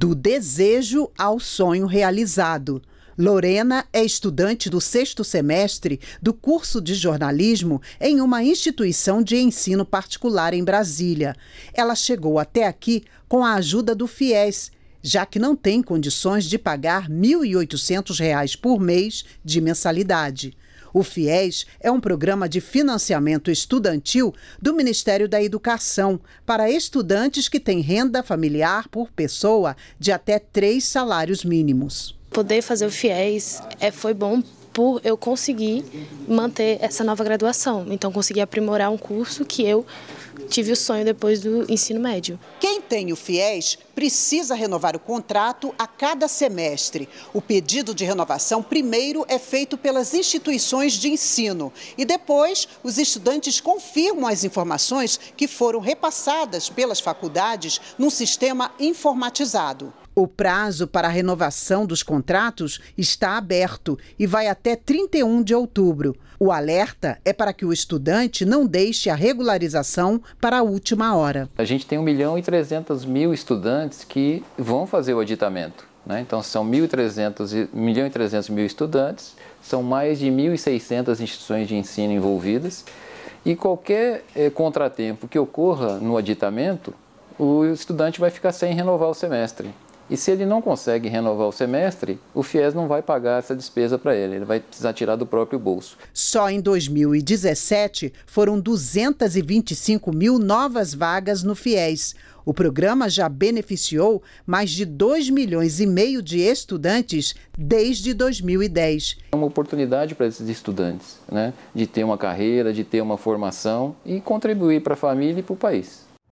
Do desejo ao sonho realizado. Lorena é estudante do sexto semestre do curso de jornalismo em uma instituição de ensino particular em Brasília. Ela chegou até aqui com a ajuda do FIES, já que não tem condições de pagar R$ 1.800 por mês de mensalidade. O FIES é um programa de financiamento estudantil do Ministério da Educação para estudantes que têm renda familiar por pessoa de até três salários mínimos. Poder fazer o FIES é, foi bom por eu conseguir manter essa nova graduação. Então, consegui aprimorar um curso que eu tive o sonho depois do ensino médio. Quem tem o FIES precisa renovar o contrato a cada semestre. O pedido de renovação primeiro é feito pelas instituições de ensino e depois os estudantes confirmam as informações que foram repassadas pelas faculdades num sistema informatizado. O prazo para a renovação dos contratos está aberto e vai até 31 de outubro. O alerta é para que o estudante não deixe a regularização para a última hora. A gente tem 1 milhão e 300 mil estudantes que vão fazer o aditamento. Né? Então, são 1 milhão e 300 mil estudantes, são mais de 1.600 instituições de ensino envolvidas. E qualquer eh, contratempo que ocorra no aditamento, o estudante vai ficar sem renovar o semestre. E se ele não consegue renovar o semestre, o FIES não vai pagar essa despesa para ele, ele vai precisar tirar do próprio bolso. Só em 2017 foram 225 mil novas vagas no FIES. O programa já beneficiou mais de 2 milhões e meio de estudantes desde 2010. É uma oportunidade para esses estudantes, né, de ter uma carreira, de ter uma formação e contribuir para a família e para o país.